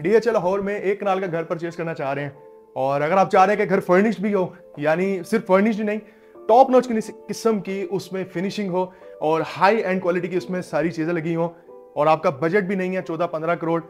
DHA Lahore में एक कनाल का घर परचेज करना चाह रहे हैं और अगर आप चाह रहे हैं कि घर फर्निश्ड भी हो यानी सिर्फ फर्निश्ड नहीं टॉप नॉच किस्म की उसमें फिनिशिंग हो और हाई एंड क्वालिटी की उसमें सारी चीज़ें लगी हों और आपका बजट भी नहीं है चौदह पंद्रह करोड़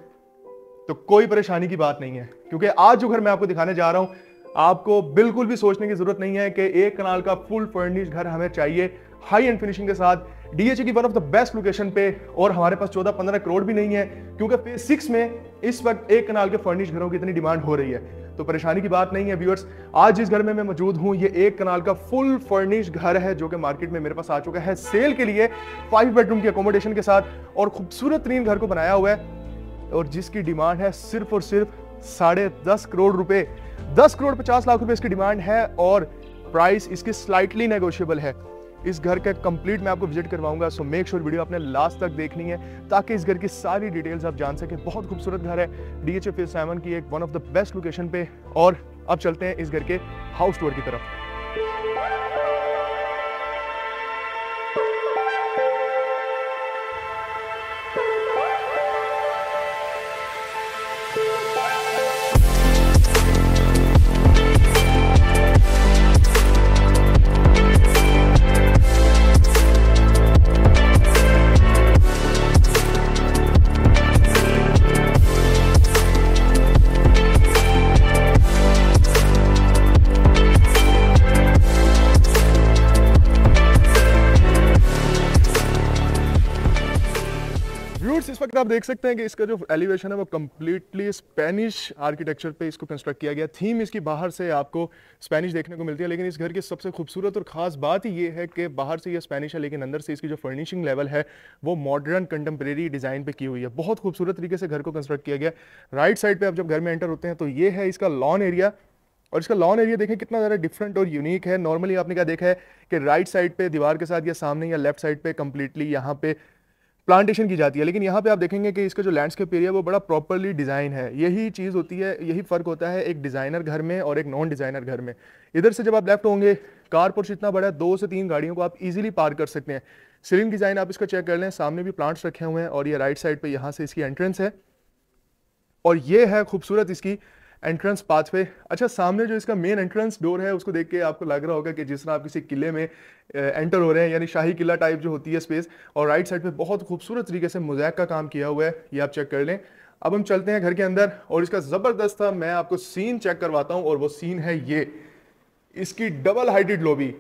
तो कोई परेशानी की बात नहीं है क्योंकि आज जो घर मैं आपको दिखाने जा रहा हूँ आपको बिल्कुल भी सोचने की ज़रूरत नहीं है कि एक कनाल का फुल फर्निश घर हमें चाहिए हाई एंड फिनिशिंग के साथ डीएचए की one of the best location पे और हमारे पास चौदह पंद्रह करोड़ भी नहीं है क्योंकि फेज सिक्स में इस वक्त एक कनाल के फर्निश घरों की इतनी डिमांड हो रही है तो परेशानी की बात नहीं है व्यूअर्स आज जिस घर में मैं मौजूद हूं ये एक कनाल का फुल फर्निश घर है जो कि मार्केट में मेरे पास आ चुका है सेल के लिए फाइव बेडरूम की अकोमोडेशन के साथ और खूबसूरत तरीन घर को बनाया हुआ है और जिसकी डिमांड है सिर्फ और सिर्फ साढ़े दस करोड़ रुपए दस करोड़ पचास लाख रुपए इसकी डिमांड है और प्राइस इसकी स्लाइटली नेगोशियबल है इस घर का कंप्लीट मैं आपको विजिट करवाऊंगा सो मेक श्योर वीडियो आपने लास्ट तक देखनी है ताकि इस घर की सारी डिटेल्स आप जान सकें बहुत खूबसूरत घर है डी एच एफ सेवन की एक one of the best location पे और अब चलते हैं इस घर के हाउस टूर की तरफ पे आप देख सकते हैं कि इसका जो एलिवेशन है वो कम्प्लीटली स्पेनिश आर्किटेक्चर पे इसको कंस्ट्रक्ट किया गया थीम इसकी बाहर से आपको स्पेनिश देखने को मिलती है लेकिन इस घर की सबसे खूबसूरत और ख़ास बात ये है कि बाहर से ये स्पेनिश है लेकिन अंदर से इसकी जो फर्निशिंग लेवल है वो मॉडर्न कंटेम्प्रेरी डिज़ाइन पर की हुई है बहुत खूबसूरत तरीके से घर को कंस्ट्रक्ट किया गया राइट साइड पर आप जब घर में एंटर होते हैं तो ये है इसका लॉन एरिया और इसका लॉन एरिया देखें कितना ज़्यादा डिफरेंट और यूनिक है नॉर्मली आपने क्या देखा है कि राइट साइड पे दीवार के साथ या सामने या लेफ्ट साइड पे कम्प्लीटली यहाँ पे प्लांटेशन की जाती है लेकिन यहाँ पे आप देखेंगे कि इसका जो लैंडस्केप एरिया वो बड़ा प्रॉपरली डिज़ाइन है यही चीज़ होती है यही फ़र्क होता है एक डिज़ाइनर घर में और एक नॉन डिज़ाइनर घर में इधर से जब आप लेफ्ट होंगे कार पुरुष इतना बड़ा है दो से तीन गाड़ियों को आप इजीली पार कर सकते हैं सीलिंग डिज़ाइन आप इसका चेक कर लें सामने भी प्लांट्स रखे हुए हैं और ये राइट साइड पर यहाँ से इसकी एंट्रेंस है और ये है खूबसूरत इसकी एंट्रेंस पाथवे अच्छा सामने जो इसका मेन एंट्रेंस डोर है उसको देख के आपको लग रहा होगा कि जिस तरह आप किसी किले में एंटर हो रहे हैं यानी शाही किला टाइप जो होती है स्पेस और राइट साइड पे बहुत खूबसूरत तरीके से मोजैक का काम किया हुआ है ये आप चेक कर लें अब हम चलते हैं घर के अंदर और इसका ज़बरदस्त था मैं आपको सीन चेक करवाता हूँ और वो सीन है ये इसकी double heighted lobby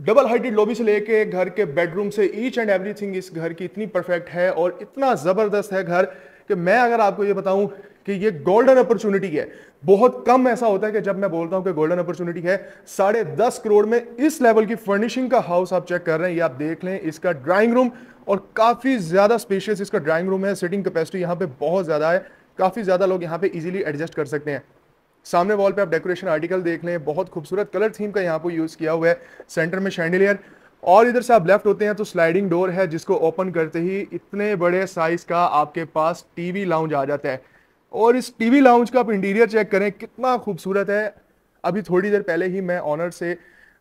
double heighted lobby से लेके घर के बेडरूम से ईच एंड एवरीथिंग इस घर की इतनी परफेक्ट है और इतना ज़बरदस्त है घर कि मैं अगर आपको ये बताऊं कि ये गोल्डन अपॉर्चुनिटी है बहुत कम ऐसा होता है कि जब मैं बोलता हूं कि गोल्डन अपॉर्चुनिटी है साढ़े दस करोड़ में इस लेवल की फर्निशिंग का हाउस आप चेक कर रहे हैं ये आप देख लें इसका ड्राइंग रूम और काफ़ी ज़्यादा स्पेशियस इसका ड्राइंग रूम है सिटिंग कैपेसिटी यहाँ पे बहुत ज़्यादा है काफ़ी ज़्यादा लोग यहाँ पे इजिली एडजस्ट कर सकते हैं सामने वॉल पे आप डेकोरेशन आर्टिकल देख लें बहुत खूबसूरत कलर थीम का यहाँ पर यूज़ किया हुआ है सेंटर में शैंडलियर और इधर से आप लेफ्ट होते हैं तो स्लाइडिंग डोर है जिसको ओपन करते ही इतने बड़े साइज़ का आपके पास टीवी लाउंज आ जाता है और इस टीवी लाउंज का आप इंटीरियर चेक करें कितना खूबसूरत है अभी थोड़ी देर पहले ही मैं ऑनर से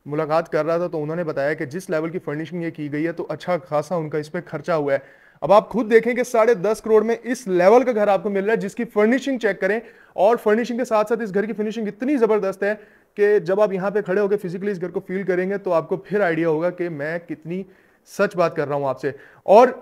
मुलाकात कर रहा था तो उन्होंने बताया कि जिस लेवल की फर्निशिंग ये की गई है तो अच्छा खासा उनका इस पर खर्चा हुआ है अब आप खुद देखें कि साढ़े दस करोड़ में इस लेवल का घर आपको मिल रहा है जिसकी फर्निशिंग चेक करें और फर्निशिंग के साथ साथ इस घर की फिनिशिंग इतनी ज़बरदस्त है कि जब आप यहाँ पे खड़े होकर फिजिकली इस घर को फील करेंगे तो आपको फिर आइडिया होगा कि मैं कितनी सच बात कर रहा हूँ आपसे और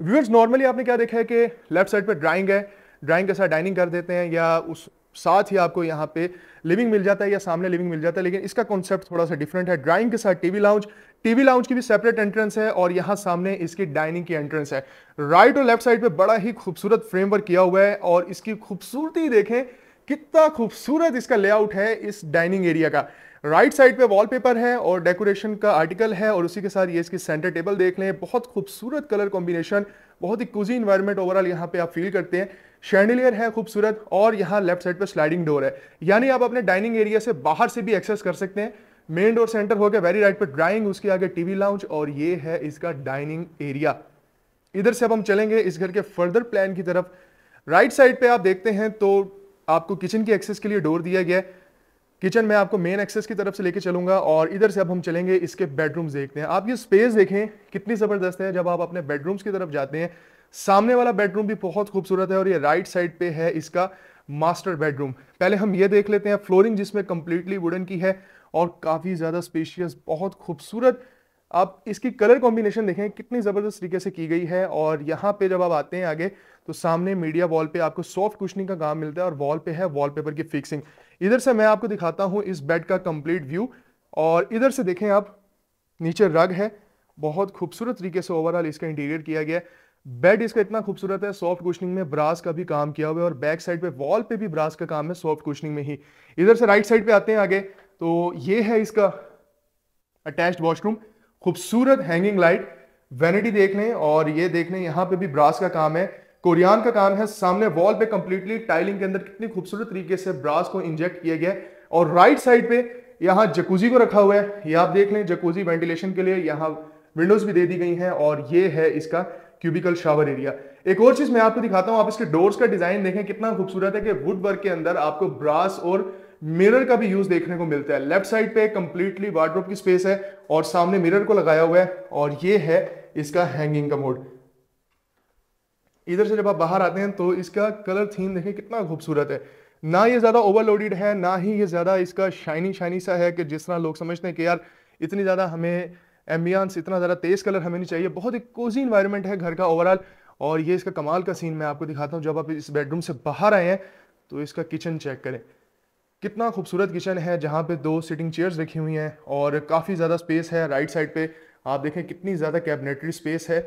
व्यूअर्स नॉर्मली आपने क्या देखा है कि लेफ्ट साइड पर ड्राइंग है ड्राइंग के साथ डाइनिंग कर देते हैं या उस साथ ही आपको यहाँ पे लिविंग मिल जाता है या सामने लिविंग मिल जाता है लेकिन इसका कॉन्सेप्ट थोड़ा सा डिफरेंट है ड्राइंग के साथ टीवी लाउंज टीवी लाउंज की भी सेपरेट एंट्रेंस है और यहाँ सामने इसकी डाइनिंग की एंट्रेंस है राइट और लेफ्ट साइड पे बड़ा ही खूबसूरत फ्रेमवर्क किया हुआ है और इसकी खूबसूरती देखें कितना खूबसूरत इसका लेआउट है इस डाइनिंग एरिया का राइट साइड पे वॉलपेपर है और डेकोरेशन का आर्टिकल है और उसी के साथ ये इसकी सेंटर टेबल देख लें बहुत खूबसूरत कलर कॉम्बिनेशन बहुत ही कुजी इन्वायरमेंट ओवरऑल यहाँ पे आप फील करते हैं शैंडलियर है खूबसूरत और यहाँ लेफ्ट साइड पर स्लाइडिंग डोर है यानी आप अपने डाइनिंग एरिया से बाहर से भी एक्सेस कर सकते हैं मेन डोर सेंटर गया वेरी राइट पर ड्राइंग उसके आगे टीवी लाउंज और ये है इसका डाइनिंग एरिया इधर से अब हम चलेंगे इस घर के फर्दर प्लान की तरफ राइट साइड पे आप देखते हैं तो आपको किचन की एक्सेस के लिए डोर दिया गया है किचन में आपको मेन एक्सेस की तरफ से लेके चलूंगा और इधर से अब हम चलेंगे इसके बेडरूम्स देखते हैं आप ये स्पेस देखें कितनी ज़बरदस्त है जब आप अपने बेडरूम्स की तरफ जाते हैं सामने वाला बेडरूम भी बहुत खूबसूरत है और ये राइट साइड पे है इसका मास्टर बेडरूम पहले हम ये देख लेते हैं फ्लोरिंग जिसमें कंप्लीटली वुडन की है और काफ़ी ज़्यादा स्पेशियस बहुत खूबसूरत आप इसकी कलर कॉम्बिनेशन देखें कितनी ज़बरदस्त तरीके से की गई है और यहाँ पे जब आप आते हैं आगे तो सामने मीडिया वॉल पे आपको सॉफ्ट कुशनिंग का काम मिलता है और वॉल पे है वॉलपेपर की फिक्सिंग इधर से मैं आपको दिखाता हूँ इस बेड का कंप्लीट व्यू और इधर से देखें आप नीचे रग है बहुत खूबसूरत तरीके से ओवरऑल इसका इंटीरियर किया गया है बेड इसका इतना खूबसूरत है सॉफ्ट कुशनिंग में ब्रास का भी काम किया हुआ है और बैक साइड पे वॉल पे भी ब्रास का काम है सॉफ्ट कुशनिंग में ही इधर से राइट साइड पे आते हैं आगे तो ये है इसका अटैच्ड वॉशरूम खूबसूरत हैंगिंग लाइट वैनिटी देख लें और ये देख लें यहाँ पे भी ब्रास का काम है कोरियान का काम है सामने वॉल पे कंप्लीटली टाइलिंग के अंदर कितनी खूबसूरत तरीके से ब्रास को इंजेक्ट किया गया और राइट साइड पे यहाँ जकूजी को रखा हुआ है ये आप देख लें जकूजी वेंटिलेशन के लिए यहाँ विंडोज भी दे दी गई हैं और ये है इसका क्यूबिकल शावर एरिया एक और चीज मैं आपको दिखाता हूं आप इसके डोर्स का डिजाइन देखें कितना खूबसूरत है कि वुड वर्क के अंदर आपको ब्रास और मिरर का भी यूज देखने को मिलता है लेफ्ट साइड पे कंप्लीटली वार्ड्रोप की स्पेस है और सामने मिरर को लगाया हुआ है और ये है इसका हैंगिंग का मोड इधर से जब आप बाहर आते हैं तो इसका कलर थीम देखें कितना खूबसूरत है ना ये ज़्यादा ओवरलोडेड है ना ही ये ज़्यादा इसका शाइनिंग शाइनिंग सा है कि जिस तरह लोग समझते हैं कि यार इतनी ज़्यादा हमें एम्बियंस इतना ज़्यादा तेज़ कलर हमें नहीं चाहिए बहुत ही कोजी इन्वायरमेंट है घर का ओवरऑल और ये इसका कमाल का सीन मैं आपको दिखाता हूँ जब आप इस बेडरूम से बाहर आए हैं तो इसका किचन चेक करें कितना खूबसूरत किचन है जहाँ पे दो सिटिंग चेयर्स रखी हुई हैं और काफ़ी ज़्यादा स्पेस है राइट साइड पे आप देखें कितनी ज़्यादा कैबिनेटरी स्पेस है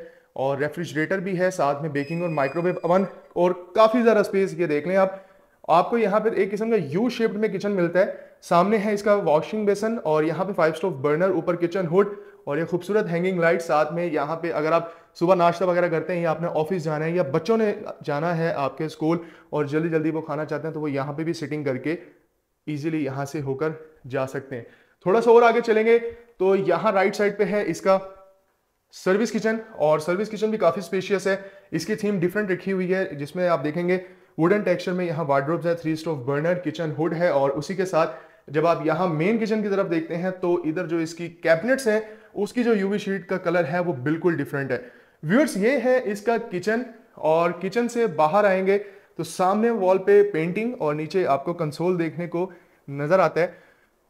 और रेफ्रिजरेटर भी है साथ में बेकिंग और माइक्रोवेव अवन और काफ़ी ज़्यादा स्पेस ये देख लें आप आपको यहाँ पर एक किस्म का यू शेप्ड में किचन मिलता है सामने है इसका वॉशिंग बेसन और यहाँ पे फाइव स्टोव बर्नर ऊपर किचन हुड और ये खूबसूरत हैंगिंग लाइट साथ में यहाँ पे अगर आप सुबह नाश्ता वगैरह करते हैं या आपने ऑफिस जाना है या बच्चों ने जाना है आपके स्कूल और जल्दी जल्दी वो खाना चाहते हैं तो वो यहाँ पे भी सिटिंग करके ईजिली यहाँ से होकर जा सकते हैं थोड़ा सा और आगे चलेंगे तो यहाँ राइट साइड पे है इसका सर्विस किचन और सर्विस किचन भी काफ़ी स्पेशियस है इसकी थीम डिफरेंट रखी हुई है जिसमें आप देखेंगे वुडन टेक्सचर में यहाँ वार्ड्रोब्स है three stove burner kitchen hood है और उसी के साथ जब आप यहाँ मेन किचन की तरफ देखते हैं तो इधर जो इसकी कैबिनेट्स हैं उसकी जो यूवी शीट का कलर है वो बिल्कुल डिफरेंट है व्यूअर्स ये है इसका किचन और किचन से बाहर आएंगे तो सामने वॉल पे पेंटिंग और नीचे आपको कंसोल देखने को नजर आता है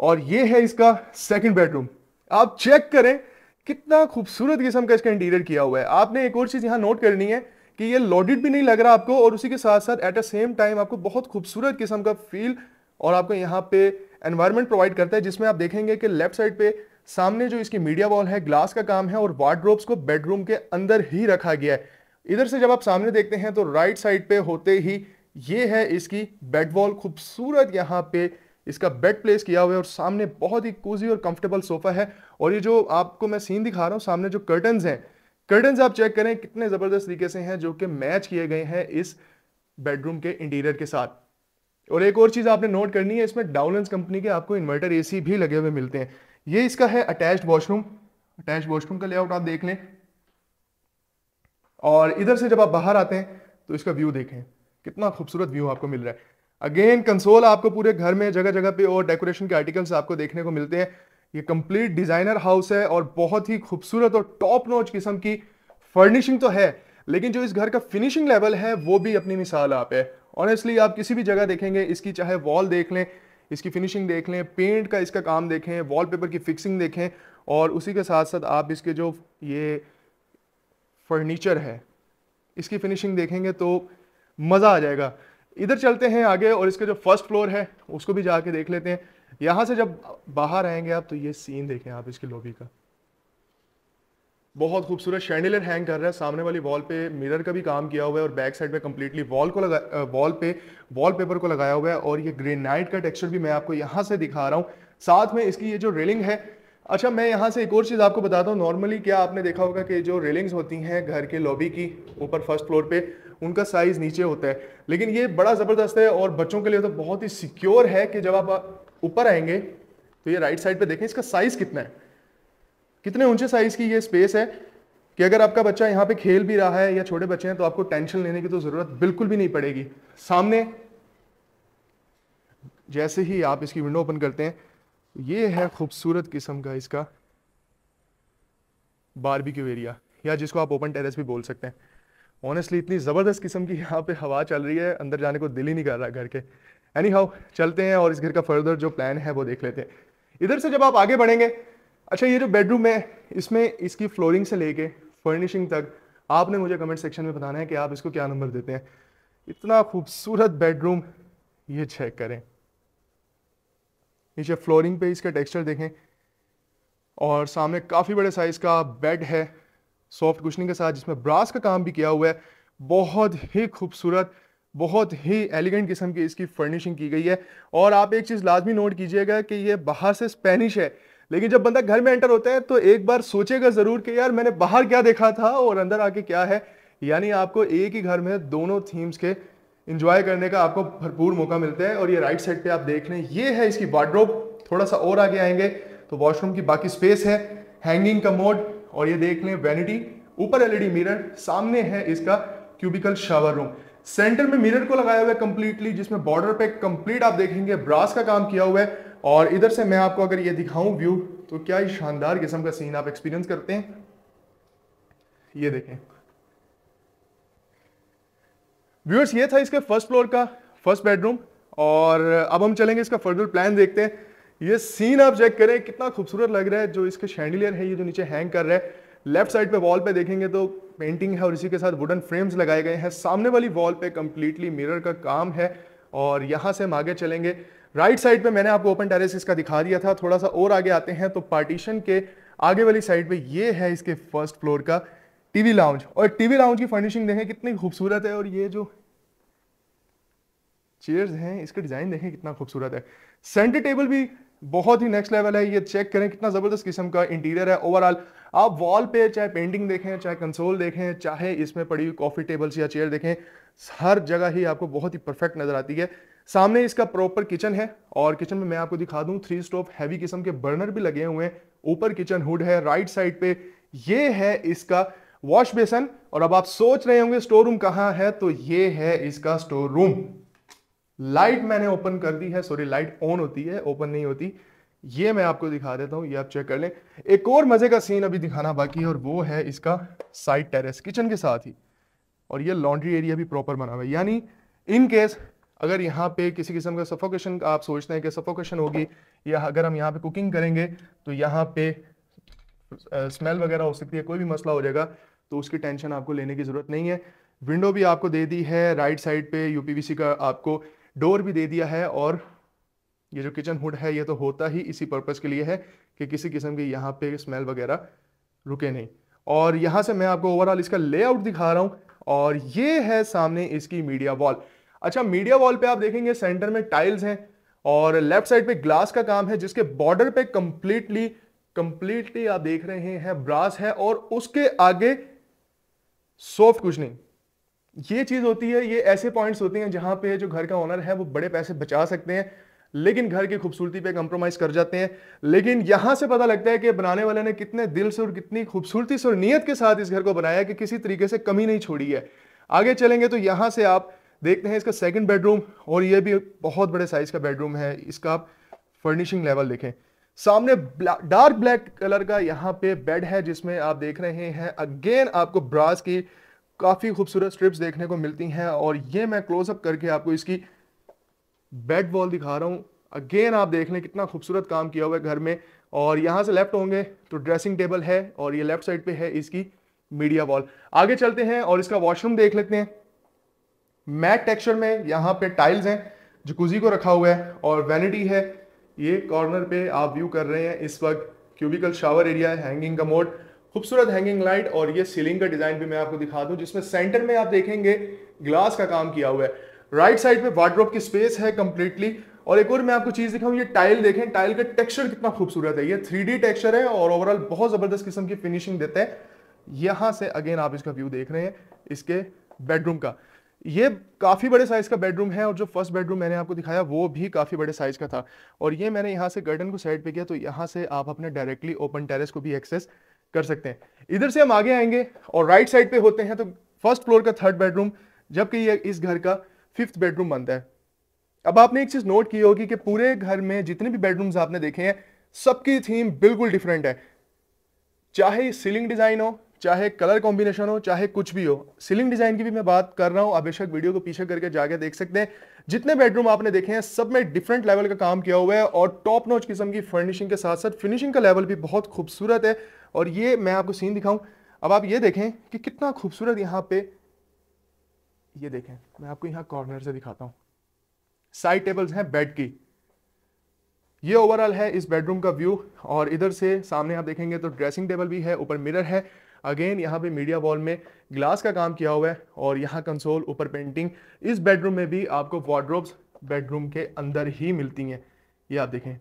और ये है इसका सेकंड बेडरूम आप चेक करें कितना खूबसूरत किस्म का इसका इंटीरियर किया हुआ है आपने एक और चीज़ यहाँ नोट करनी है कि ये लॉडिड भी नहीं लग रहा आपको और उसी के साथ साथ एट अ सेम टाइम आपको बहुत खूबसूरत किस्म का फील और आपको यहाँ पे एनवायरनमेंट प्रोवाइड करता है जिसमें आप देखेंगे कि लेफ्ट साइड पे सामने जो इसकी मीडिया वॉल है ग्लास का काम है और वार्ड्रोब्स को बेडरूम के अंदर ही रखा गया है इधर से जब आप सामने देखते हैं तो राइट साइड पे होते ही ये है इसकी बेड वॉल खूबसूरत यहाँ पे इसका बेड प्लेस किया हुआ है और सामने बहुत ही कोजी और कंफर्टेबल सोफा है और ये जो आपको मैं सीन दिखा रहा हूँ सामने जो कर्टन हैं कर्टन्स आप चेक करें कितने ज़बरदस्त तरीके से हैं जो कि मैच किए गए हैं इस बेडरूम के इंटीरियर के साथ और एक और चीज़ आपने नोट करनी है इसमें डाउलेंस कंपनी के आपको इन्वर्टर एसी भी लगे हुए मिलते हैं ये इसका है अटैच्ड वॉशरूम अटैच वॉशरूम का लेआउट आप देख लें और इधर से जब आप बाहर आते हैं तो इसका व्यू देखें कितना खूबसूरत व्यू आपको मिल रहा है अगेन कंसोल आपको पूरे घर में जगह जगह पे और डेकोरेशन के आर्टिकल्स आपको देखने को मिलते हैं ये कंप्लीट डिजाइनर हाउस है और बहुत ही खूबसूरत और टॉप नोच किस्म की फर्निशिंग तो है लेकिन जो इस घर का फिनिशिंग लेवल है वो भी अपनी मिसाल आप है ऑनेस्टली आप किसी भी जगह देखेंगे इसकी चाहे वॉल देख लें इसकी फिनिशिंग देख लें पेंट का इसका काम देखें वॉलपेपर की फिक्सिंग देखें और उसी के साथ साथ आप इसके जो ये फर्नीचर है इसकी फिनिशिंग देखेंगे तो मज़ा आ जाएगा इधर चलते हैं आगे और इसका जो फर्स्ट फ्लोर है उसको भी जाके देख लेते हैं यहाँ से जब बाहर आएंगे आप तो ये सीन देखें आप इसकी लॉबी का बहुत खूबसूरत शैंडिलर हैंग कर रहा है सामने वाली वॉल पे मिरर का भी काम किया हुआ है और बैक साइड पे कम्प्लीटली वॉल को लगा वॉल पे वॉल पेपर को लगाया हुआ है और ये ग्रेनाइट का टेक्सचर भी मैं आपको यहाँ से दिखा रहा हूँ साथ में इसकी ये जो रेलिंग है अच्छा मैं यहाँ से एक और चीज़ आपको बताता हूँ नॉर्मली क्या आपने देखा होगा कि जो रेलिंग्स होती हैं घर के लॉबी की ऊपर फर्स्ट फ्लोर पर उनका साइज़ नीचे होता है लेकिन ये बड़ा ज़बरदस्त है और बच्चों के लिए तो बहुत ही सिक्योर है कि जब आप ऊपर आएंगे तो ये राइट साइड पर देखें इसका साइज़ कितना है कितने ऊंचे साइज की ये स्पेस है कि अगर आपका बच्चा यहाँ पे खेल भी रहा है या छोटे बच्चे हैं तो आपको टेंशन लेने की तो जरूरत बिल्कुल भी नहीं पड़ेगी सामने जैसे ही आप इसकी विंडो ओपन करते हैं ये है खूबसूरत किस्म का इसका क्यू एरिया या जिसको आप ओपन टेरेस भी बोल सकते हैं ऑनेस्टली इतनी ज़बरदस्त किस्म की यहाँ पे हवा चल रही है अंदर जाने को दिल ही नहीं कर रहा घर के एनी हाउ चलते हैं और इस घर का फर्दर जो प्लान है वो देख लेते हैं इधर से जब आप आगे बढ़ेंगे अच्छा ये जो बेडरूम है इसमें इसकी फ्लोरिंग से लेके फर्निशिंग तक आपने मुझे कमेंट सेक्शन में बताना है कि आप इसको क्या नंबर देते हैं इतना खूबसूरत बेडरूम ये चेक करें नीचे फ्लोरिंग पे इसका टेक्सचर देखें और सामने काफ़ी बड़े साइज़ का बेड है सॉफ्ट कुशनिंग के साथ जिसमें ब्रास का काम भी किया हुआ है बहुत ही खूबसूरत बहुत ही एलिगेंट किस्म की इसकी फर्निशिंग की गई है और आप एक चीज़ लाजमी नोट कीजिएगा कि ये बाहर से स्पेनिश है लेकिन जब बंदा घर में एंटर होता है तो एक बार सोचेगा ज़रूर कि यार मैंने बाहर क्या देखा था और अंदर आके क्या है यानी आपको एक ही घर में दोनों थीम्स के इंजॉय करने का आपको भरपूर मौका मिलता है और ये राइट साइड पे आप देख लें ये है इसकी वार्ड्रोब थोड़ा सा और आगे आएंगे तो वॉशरूम की बाकी स्पेस है हैंगिंग का मोड और ये देख लें वैनिटी ऊपर एलईडी मिरर सामने है इसका क्यूबिकल शावर रूम सेंटर में मिरर को लगाया हुआ है कंप्लीटली जिसमें बॉर्डर पे कंप्लीट आप देखेंगे ब्रास का काम किया हुआ है और इधर से मैं आपको अगर ये दिखाऊं व्यू तो क्या ही शानदार किस्म का सीन आप एक्सपीरियंस करते हैं ये देखें व्यूअर्स ये था इसके फर्स्ट फ्लोर का फर्स्ट बेडरूम और अब हम चलेंगे इसका फर्दर प्लान देखते हैं ये सीन आप चेक करें कितना खूबसूरत लग रहा है जो इसके शैंडलियर है ये जो नीचे हैंग कर रहा है लेफ्ट साइड पे वॉल पे देखेंगे तो पेंटिंग है और इसी के साथ वुडन फ्रेम्स लगाए गए हैं सामने वाली वॉल पे कंप्लीटली मिरर का काम है और यहाँ से हम आगे चलेंगे राइट right साइड पे मैंने आपको ओपन टेरेस इसका दिखा दिया था थोड़ा सा और आगे आते हैं तो पार्टीशन के आगे वाली साइड पे ये है इसके फर्स्ट फ्लोर का टीवी लाउंज और टीवी लाउंज की फर्निशिंग देखें कितनी खूबसूरत है और ये जो चेयर्स हैं इसके डिज़ाइन देखें कितना खूबसूरत है सेंटर टेबल भी बहुत ही नेक्स्ट लेवल है ये चेक करें कितना ज़बरदस्त किस्म का इंटीरियर है ओवरऑल आप वॉल पे चाहे पेंटिंग देखें चाहे कंसोल देखें चाहे इसमें पड़ी हुई कॉफ़ी टेबल्स या चेयर देखें हर जगह ही आपको बहुत ही परफेक्ट नज़र आती है सामने इसका प्रॉपर किचन है और किचन में मैं आपको दिखा दूं थ्री स्टोव हैवी किस्म के बर्नर भी लगे हुए हैं ऊपर किचन हुड है राइट साइड पे ये है इसका वॉश बेसन और अब आप सोच रहे होंगे स्टोर रूम कहाँ है तो ये है इसका स्टोर रूम लाइट मैंने ओपन कर दी है सॉरी लाइट ऑन होती है ओपन नहीं होती ये मैं आपको दिखा देता हूं ये आप चेक कर लें एक और मज़े का सीन अभी दिखाना बाकी है और वो है इसका साइड टेरेस किचन के साथ ही और ये लॉन्ड्री एरिया भी प्रॉपर बना हुआ है यानी इन केस अगर यहाँ पे किसी किस्म का सफोकेशन आप सोचते हैं कि सफोकेशन होगी या अगर हम यहाँ पे कुकिंग करेंगे तो यहाँ पे स्मेल वगैरह हो सकती है कोई भी मसला हो जाएगा तो उसकी टेंशन आपको लेने की ज़रूरत नहीं है विंडो भी आपको दे दी है राइट साइड पे यूपीवीसी का आपको डोर भी दे दिया है और ये जो किचन हुड है ये तो होता ही इसी पर्पज़ के लिए है कि किसी किस्म की यहाँ पे स्मेल वगैरह रुके नहीं और यहाँ से मैं आपको ओवरऑल इसका लेआउट दिखा रहा हूँ और ये है सामने इसकी मीडिया वॉल अच्छा मीडिया वॉल पे आप देखेंगे सेंटर में टाइल्स हैं और लेफ्ट साइड पे ग्लास का काम है जिसके बॉर्डर पे कंप्लीटली कंप्लीटली आप देख रहे हैं ब्रास है और उसके आगे सॉफ्ट कुछ नहीं ये चीज़ होती है ये ऐसे पॉइंट्स होते हैं जहां पे जो घर का ओनर है वो बड़े पैसे बचा सकते हैं लेकिन घर की खूबसूरती पे कंप्रोमाइज़ कर जाते हैं लेकिन यहां से पता लगता है कि बनाने वाले ने कितने दिल से और कितनी खूबसूरती से और नीयत के साथ इस घर को बनाया कि किसी तरीके से कमी नहीं छोड़ी है आगे चलेंगे तो यहां से आप देखते हैं इसका सेकंड बेडरूम और ये भी बहुत बड़े साइज का बेडरूम है इसका आप फर्निशिंग लेवल देखें सामने ब्ला, डार्क ब्लैक कलर का यहाँ पे बेड है जिसमें आप देख रहे हैं अगेन आपको ब्रास की काफ़ी खूबसूरत स्ट्रिप्स देखने को मिलती हैं और ये मैं क्लोजअप करके आपको इसकी बेड वॉल दिखा रहा हूँ अगेन आप देख लें कितना खूबसूरत काम किया हुआ है घर में और यहाँ से लेफ्ट होंगे तो ड्रेसिंग टेबल है और ये लेफ्ट साइड पे है इसकी मीडिया वॉल आगे चलते हैं और इसका वॉशरूम देख लेते हैं मैट टेक्सचर में यहाँ पे टाइल्स हैं जकूजी को रखा हुआ है और वैनिटी है ये कॉर्नर पे आप व्यू कर रहे हैं इस वक्त क्यूबिकल शावर एरिया हैंगिंग का मोड खूबसूरत हैंगिंग लाइट और ये सीलिंग का डिज़ाइन भी मैं आपको दिखा दूं जिसमें सेंटर में आप देखेंगे ग्लास का काम किया हुआ है राइट साइड पे वार्ड्रोप की स्पेस है कम्प्लीटली और एक और मैं आपको चीज़ दिखाऊं ये टाइल देखें टाइल का टेक्सचर कितना खूबसूरत है ये थ्री टेक्सचर है और ओवरऑल बहुत ज़बरदस्त किस्म की फिनिशिंग देते हैं यहां से अगेन आप इसका व्यू देख रहे हैं इसके बेडरूम का ये काफ़ी बड़े साइज़ का बेडरूम है और जो फर्स्ट बेडरूम मैंने आपको दिखाया वो भी काफ़ी बड़े साइज़ का था और ये मैंने यहाँ से गार्डन को साइड पे किया तो यहाँ से आप अपने डायरेक्टली ओपन टेरेस को भी एक्सेस कर सकते हैं इधर से हम आगे आएंगे और राइट साइड पे होते हैं तो फर्स्ट फ्लोर का थर्ड बेडरूम जबकि ये इस घर का फिफ्थ बेडरूम बनता है अब आपने एक चीज़ नोट की होगी कि पूरे घर में जितने भी बेडरूम्स आपने देखे हैं सबकी थीम बिल्कुल डिफरेंट है चाहे सीलिंग डिज़ाइन हो चाहे कलर कॉम्बिनेशन हो चाहे कुछ भी हो सीलिंग डिज़ाइन की भी मैं बात कर रहा हूँ आप बेशक वीडियो को पीछे करके जाके देख सकते हैं जितने बेडरूम आपने देखे हैं सब में डिफरेंट लेवल का काम किया हुआ है और टॉप नॉच किस्म की फर्निशिंग के साथ साथ फिनिशिंग का लेवल भी बहुत खूबसूरत है और ये मैं आपको सीन दिखाऊं अब आप ये देखें कि कितना खूबसूरत यहाँ पे ये देखें मैं आपको यहां कॉर्नर से दिखाता हूँ साइड टेबल्स हैं बेड की ये ओवरऑल है इस बेडरूम का व्यू और इधर से सामने आप देखेंगे तो ड्रेसिंग टेबल भी है ऊपर मिरर है अगेन यहाँ पे मीडिया वॉल में ग्लास का काम किया हुआ है और यहाँ कंसोल ऊपर पेंटिंग इस बेडरूम में भी आपको वार्ड्रोब्स बेडरूम के अंदर ही मिलती हैं ये आप देखें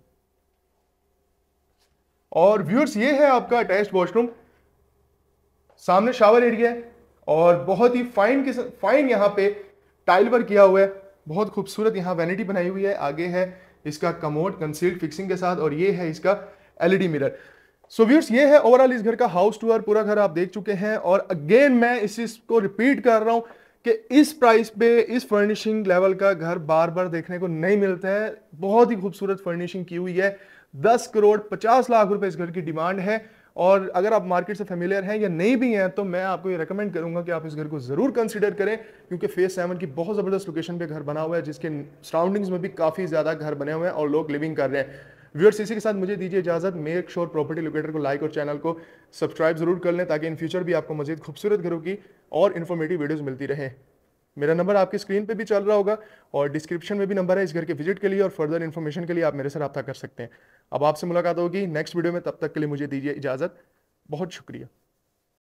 और व्यूअर्स ये है आपका अटैच वॉशरूम सामने शावर एरिया है और बहुत ही फाइन किस फाइन यहाँ पे टाइल वर्क किया हुआ है बहुत खूबसूरत यहाँ वैनिटी बनाई हुई है आगे है इसका कमोड कंसील्ड फिक्सिंग के साथ और ये है इसका LED mirror e so viewers ये है ओवरऑल इस घर का हाउस टूर पूरा घर आप देख चुके हैं और अगेन मैं इस चीज को रिपीट कर रहा हूं कि इस प्राइस पे इस फर्निशिंग लेवल का घर बार बार देखने को नहीं मिलता है बहुत ही खूबसूरत फर्निशिंग की हुई है दस करोड़ पचास लाख रुपए इस घर की डिमांड है और अगर आप मार्केट से फेमिलियर हैं या नहीं भी हैं तो मैं आपको ये रेकमेंड करूंगा कि आप इस घर को ज़रूर कंसिडर करें क्योंकि फेस सेवन की बहुत ज़बरदस्त लोकेशन पे घर बना हुआ है जिसके सराउंडिंग्स में भी काफ़ी ज़्यादा घर बने हुए हैं और लोग लिविंग कर रहे हैं व्यूअर्स इसी के साथ मुझे दीजिए इजाजत मेक श्योर प्रॉपर्टी लोकेटर को लाइक और चैनल को सब्सक्राइब जरूर कर लें ताकि इन फ्यूचर भी आपको मजीद खूबसूरत घरों की और इन्फॉर्मेटिव वीडियोज़ मिलती रहे मेरा नंबर आपकी स्क्रीन पे भी चल रहा होगा और डिस्क्रिप्शन में भी नंबर है इस घर के विजिट के लिए और फर्दर इन्फॉर्मेशन के लिए आप मेरे से रब्ता कर सकते हैं अब आपसे मुलाकात होगी नेक्स्ट वीडियो में तब तक के लिए मुझे दीजिए इजाज़त बहुत शुक्रिया